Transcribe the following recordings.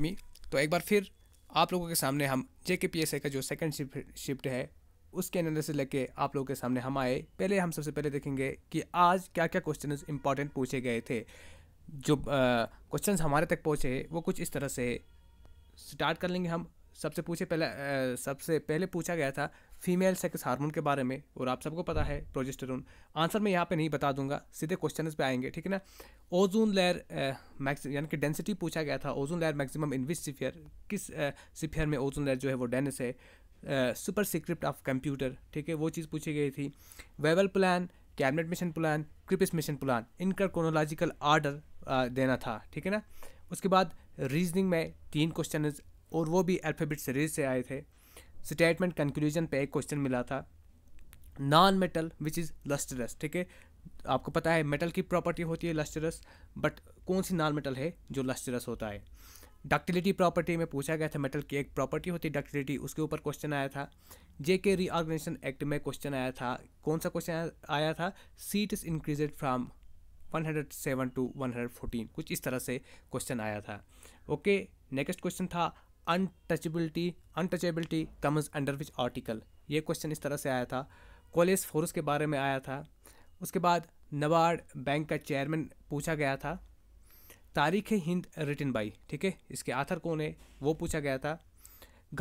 मी तो एक बार फिर आप लोगों के सामने हम जे के पी एस ए का जो सेकेंड शिफ्ट है उसके एनालिसिस लेके आप लोगों के सामने हम आए पहले हम सबसे पहले देखेंगे कि आज क्या क्या क्वेश्चन इंपॉर्टेंट पूछे गए थे जो क्वेश्चन हमारे तक पहुँचे वो कुछ इस तरह से स्टार्ट कर लेंगे हम सबसे पूछे पहले आ, सबसे पहले पूछा गया था फीमेल सेक्स हार्मोन के बारे में और आप सबको पता है प्रोजेस्टेरोन आंसर मैं यहाँ पे नहीं बता दूंगा सीधे क्वेश्चन पे आएंगे ठीक है ना ओजोन लेयर मैक्स यानी कि डेंसिटी पूछा गया था ozone layer maximum in which sphere किस सिफियर में ओजोन लेयर जो है वो डेंस है सुपर सीक्रिप्ट ऑफ कंप्यूटर ठीक है वो चीज़ पूछी गई थी Wavell plan cabinet mission plan Cripps mission plan इनका क्रोनोलॉजिकल आर्डर देना था ठीक है ना उसके बाद रीजनिंग में तीन क्वेश्चन और वो भी अल्फ़ाबेट सीरीज से आए थे स्टेटमेंट कंक्लूजन पे एक क्वेश्चन मिला था non metal which is lustrous ठीक है आपको पता है मेटल की प्रॉपर्टी होती है लस्टरस बट कौन सी नॉन मेटल है जो लस्टरस होता है डक्टिलिटी प्रॉपर्टी में पूछा गया था मेटल की एक प्रॉपर्टी होती है डक्टिलिटी उसके ऊपर क्वेश्चन आया था जे के रीऑर्गेनाइजेशन एक्ट में क्वेश्चन आया था कौन सा क्वेश्चन आया था seat is increased from 107 to 114 कुछ इस तरह से क्वेश्चन आया था ओके नेक्स्ट क्वेश्चन था untouchability untouchability comes under which article ये क्वेश्चन इस तरह से आया था कॉलेज फोर्स के बारे में आया था उसके बाद नबार्ड बैंक का चेयरमैन पूछा गया था तारीख हिंद रिटन बाई ठीक है इसके आथर कौन है वो पूछा गया था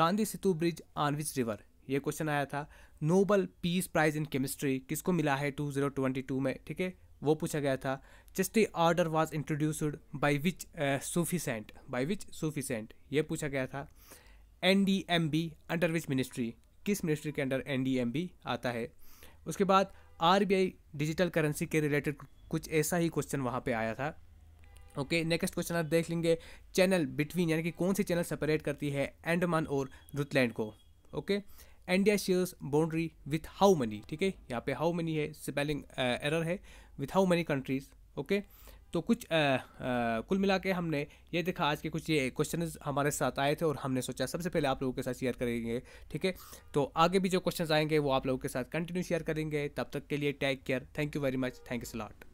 Gandhi Setu bridge on which river ये क्वेश्चन आया था Nobel peace prize in chemistry किसको मिला है टू में ठीक है वो पूछा गया था Chishti order was introduced by which Sufi saint by which Sufi saint ये पूछा गया था N D M B under which ministry किस मिनिस्ट्री के under N D M B आता है उसके बाद R B I digital currency के रिलेटेड कुछ ऐसा ही क्वेश्चन वहाँ पर आया था ओके नेक्स्ट क्वेश्चन आप देख लेंगे चैनल बिटवीन यानी कि कौन सी चैनल सेपरेट करती है एंडमान और रुतलैंड को okay okay? India shares boundary with how money ठीक है यहाँ पे हाउ मनी है स्पेलिंग एरर uh, है with how money countries okay तो कुछ आ, uh, आ, uh, कुल मिला के हमने ये देखा आज के कुछ ये क्वेश्चन हमारे साथ आए थे और हमने सोचा सबसे पहले आप लोगों के साथ शेयर करेंगे ठीक है तो आगे भी जो क्वेश्चन आएंगे वो आप लोगों के साथ कंटिन्यू शेयर करेंगे तब तक के लिए take care thank you very much thank you salad